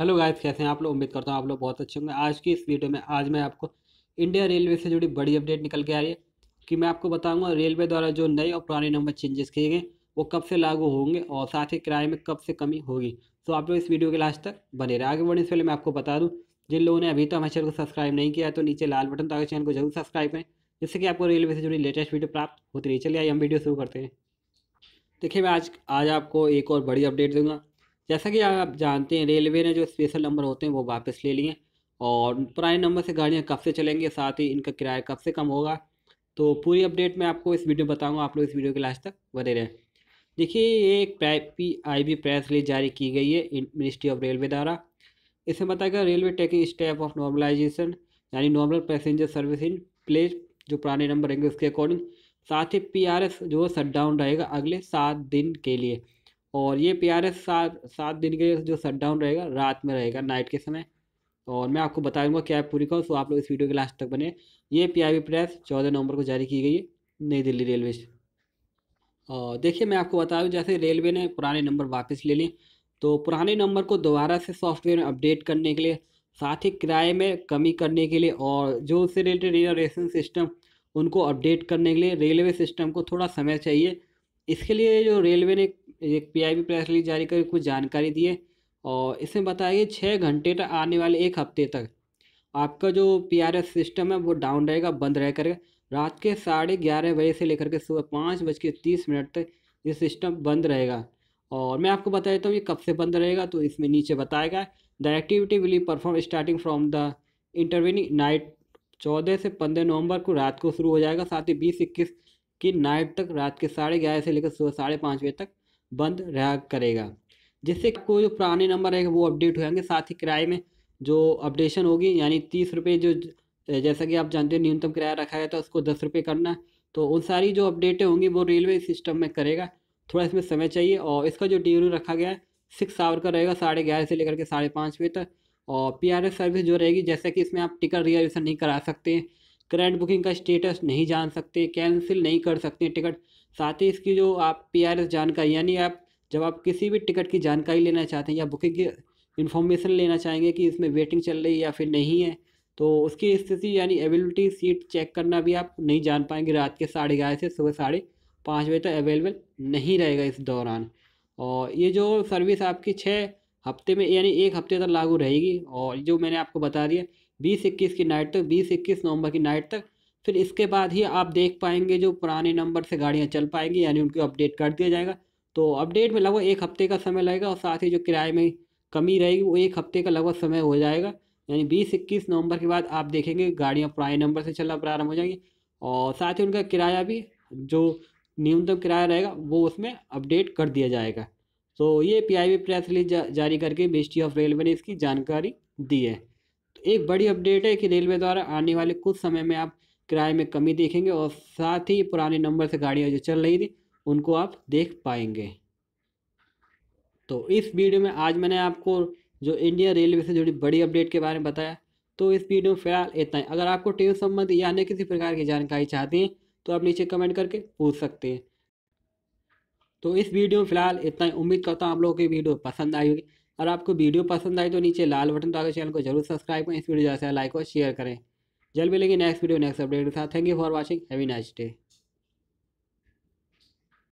hello guys कैसे हैं आप लोग उम्मीद करता हूँ आप लोग बहुत अच्छे होंगे आज की इस वीडियो में आज मैं आपको इंडिया रेलवे से जुड़ी बड़ी अपडेट निकल के आ रही है कि मैं आपको बताऊंगा रेलवे द्वारा जो नए और पुराने नंबर चेंजेस किए गए वो कब से लागू होंगे और साथ ही किराए में कब से कमी होगी तो आप लोग इस वीडियो के लास्ट तक बने रहे आगे बढ़ने से पहले मैं आपको बता दूँ जिन लोगों ने अभी तक हमारे चैनल को सब्सक्राइब नहीं किया तो नीचे लाल बटन तो चैनल को जरूर सब्सक्राइब करें जिससे कि आपको रेलवे से जुड़ी लेटेस्ट वीडियो प्राप्त होती रही चलिए हम वीडियो शुरू करते हैं देखिए मैं आज आज आपको एक और बड़ी अपडेट दूंगा जैसा कि आप जानते हैं रेलवे ने जो स्पेशल नंबर होते हैं वो वापस ले लिए और पुराने नंबर से गाड़ियाँ कब से चलेंगी साथ ही इनका किराया कब से कम होगा तो पूरी अपडेट मैं आपको इस वीडियो बताऊँगा आप लोग इस वीडियो के लास्ट तक बने रहें देखिए ये एक P I B press release जारी की गई है मिनिस्ट्री ऑफ रेलवे द्वारा इसमें बताया गया railway taking step of normalization यानी normal passenger service in place जो पुराने नंबर रहेंगे उसके अकॉर्डिंग साथ ही पी आर एस जो शट डाउन रहेगा अगले सात दिन के लिए और ये पी आर एस सात सात दिन के लिए जो शटडाउन रहेगा रात में रहेगा नाइट के समय और मैं आपको बता दूँगा क्या पूरी कॉल सो तो आप लोग इस वीडियो के लास्ट तक बने ये पी आई प्रेस चौदह नवंबर को जारी की गई है नई दिल्ली रेलवे से और देखिए मैं आपको बता दूँ जैसे रेलवे ने पुराने नंबर वापस ले लें तो पुराने नंबर को दोबारा से सॉफ्टवेयर में अपडेट करने के लिए साथ ही किराए में कमी करने के लिए और जो उससे रिलेटेड रिजर्वेशन सिस्टम उनको अपडेट करने के लिए रेलवे सिस्टम को थोड़ा समय चाहिए इसके लिए जो रेलवे ने एक पीआईबी प्रेस रिलीज जारी कर कुछ जानकारी दी है और इसमें बताया गया छः घंटे तक आने वाले एक हफ्ते तक आपका जो पीआरएस सिस्टम है वो डाउन रहेगा बंद रह करेगा रात के साढ़े ग्यारह बजे से लेकर के सुबह पाँच बज के तीस मिनट तक ये सिस्टम बंद रहेगा और मैं आपको बता देता हूँ ये कब से बंद रहेगा तो इसमें नीचे बताएगा the activity will perform starting from the intervening night चौदह से पंद्रह नवंबर को रात को शुरू हो जाएगा साथ ही बीस इक्कीस की नाइट तक रात के साढ़े ग्यारह से लेकर सुबह साढ़े पाँच बजे तक बंद रहा करेगा जिससे को जो पुराने नंबर रहेगा वो अपडेट हो जाएंगे साथ ही किराए में जो अपडेशन होगी यानी तीस रुपये जो जैसा कि आप जानते हो न्यूनतम किराया रखा गया था उसको दस रुपये करना तो उन सारी जो अपडेटें होंगी वो रेलवे सिस्टम में करेगा थोड़ा इसमें समय चाहिए और इसका जो ड्यूरू रखा गया है सिक्स आवर का रहेगा साढ़े ग्यारह से लेकर के साढ़े पाँच बजे तक और पी सर्विस जो रहेगी जैसे कि इसमें आप टिकट रिजर्वेशन नहीं करा सकते करंट बुकिंग का स्टेटस नहीं जान सकते कैंसिल नहीं कर सकते टिकट साथ ही इसकी जो आप पी जानकारी यानी आप जब आप किसी भी टिकट की जानकारी लेना चाहते हैं या बुकिंग की इन्फॉर्मेशन लेना चाहेंगे कि इसमें वेटिंग चल रही है या फिर नहीं है तो उसकी स्थिति यानी अवेलेबिलिटी सीट चेक करना भी आप नहीं जान पाएंगे रात के साढ़े ग्यारह से सुबह साढ़े पाँच बजे तक अवेलेबल नहीं रहेगा इस दौरान और ये जो सर्विस आपकी छः हफ्ते में यानी एक हफ्ते तक लागू रहेगी और जो मैंने आपको बता दिया बीस इक्कीस की नाइट तक बीस इक्कीस नवंबर की नाइट तक फिर इसके बाद ही आप देख पाएंगे जो पुराने नंबर से गाड़ियाँ चल पाएंगी यानी उनको अपडेट कर दिया जाएगा तो अपडेट में लगभग एक हफ्ते का समय लगेगा और साथ ही जो किराए में कमी रहेगी वो एक हफ्ते का लगभग समय हो जाएगा यानी बीस इक्कीस नवंबर के बाद आप देखेंगे गाड़ियाँ पुराने नंबर से चलना प्रारंभ हो जाएंगी और साथ ही उनका किराया भी जो न्यूनतम किराया रहेगा वो उसमें अपडेट कर दिया जाएगा तो ये पीआईबी प्रेस रिलीज जा, जारी करके मिनिस्ट्री ऑफ रेलवे ने इसकी जानकारी दी है तो एक बड़ी अपडेट है कि रेलवे द्वारा आने वाले कुछ समय में आप किराए में कमी देखेंगे और साथ ही पुराने नंबर से गाड़ियाँ जो चल रही थी उनको आप देख पाएंगे तो इस वीडियो में आज मैंने आपको जो इंडियन रेलवे से जुड़ी बड़ी अपडेट के बारे में बताया तो इस वीडियो में फिलहाल इतना ही अगर आपको ट्रेन संबंधी या अन्य किसी प्रकार की जानकारी चाहते हैं तो आप नीचे कमेंट करके पूछ सकते हैं तो इस वीडियो में फिलहाल इतना ही उम्मीद करता हूँ आप लोगों की वीडियो पसंद आई होगी और आपको वीडियो पसंद आई तो नीचे लाल बटन दबाकर चैनल को जरूर सब्सक्राइब करें इस वीडियो जैसे लाइक और शेयर करें जल्द मिलेंगे नेक्स्ट वीडियो नेक्स्ट अपडेट के साथ thank you for watching have a nice day